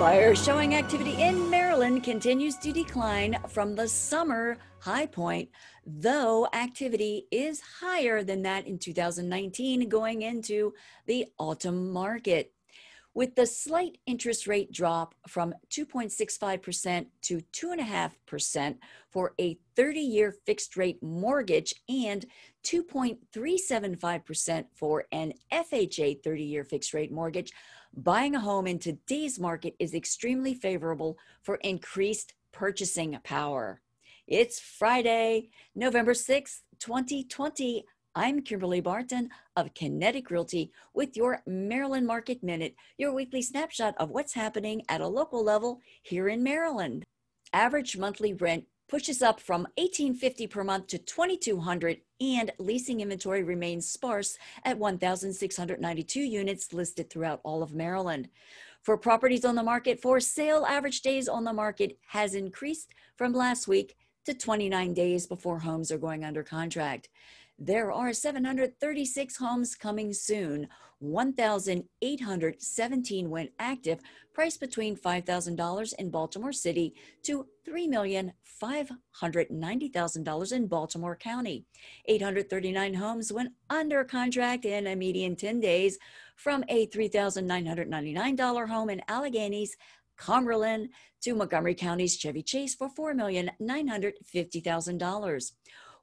Buyer showing activity in Maryland continues to decline from the summer high point, though activity is higher than that in 2019 going into the autumn market with the slight interest rate drop from 2.65% to 2.5% for a 30 year fixed rate mortgage and 2.375% for an FHA 30 year fixed rate mortgage, buying a home in today's market is extremely favorable for increased purchasing power. It's Friday, November 6th, 2020. I'm Kimberly Barton of Kinetic Realty with your Maryland Market Minute, your weekly snapshot of what's happening at a local level here in Maryland. Average monthly rent pushes up from 1850 per month to 2200 and leasing inventory remains sparse at 1692 units listed throughout all of Maryland. For properties on the market for sale, average days on the market has increased from last week to 29 days before homes are going under contract. There are 736 homes coming soon. 1,817 went active, priced between $5,000 in Baltimore City to $3,590,000 in Baltimore County. 839 homes went under contract in a median 10 days from a $3,999 home in Allegheny's Cumberland to Montgomery County's Chevy Chase for $4,950,000.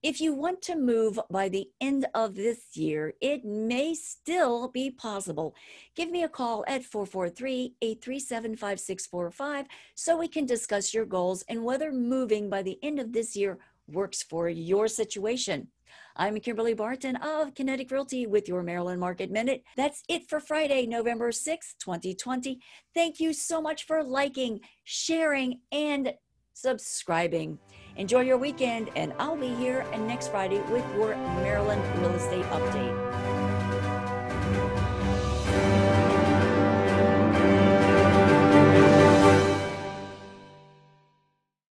If you want to move by the end of this year, it may still be possible. Give me a call at 443 837 5645 so we can discuss your goals and whether moving by the end of this year works for your situation. I'm Kimberly Barton of Kinetic Realty with your Maryland Market Minute. That's it for Friday, November 6, 2020. Thank you so much for liking, sharing, and subscribing. Enjoy your weekend, and I'll be here next Friday with your Maryland Real Estate Update.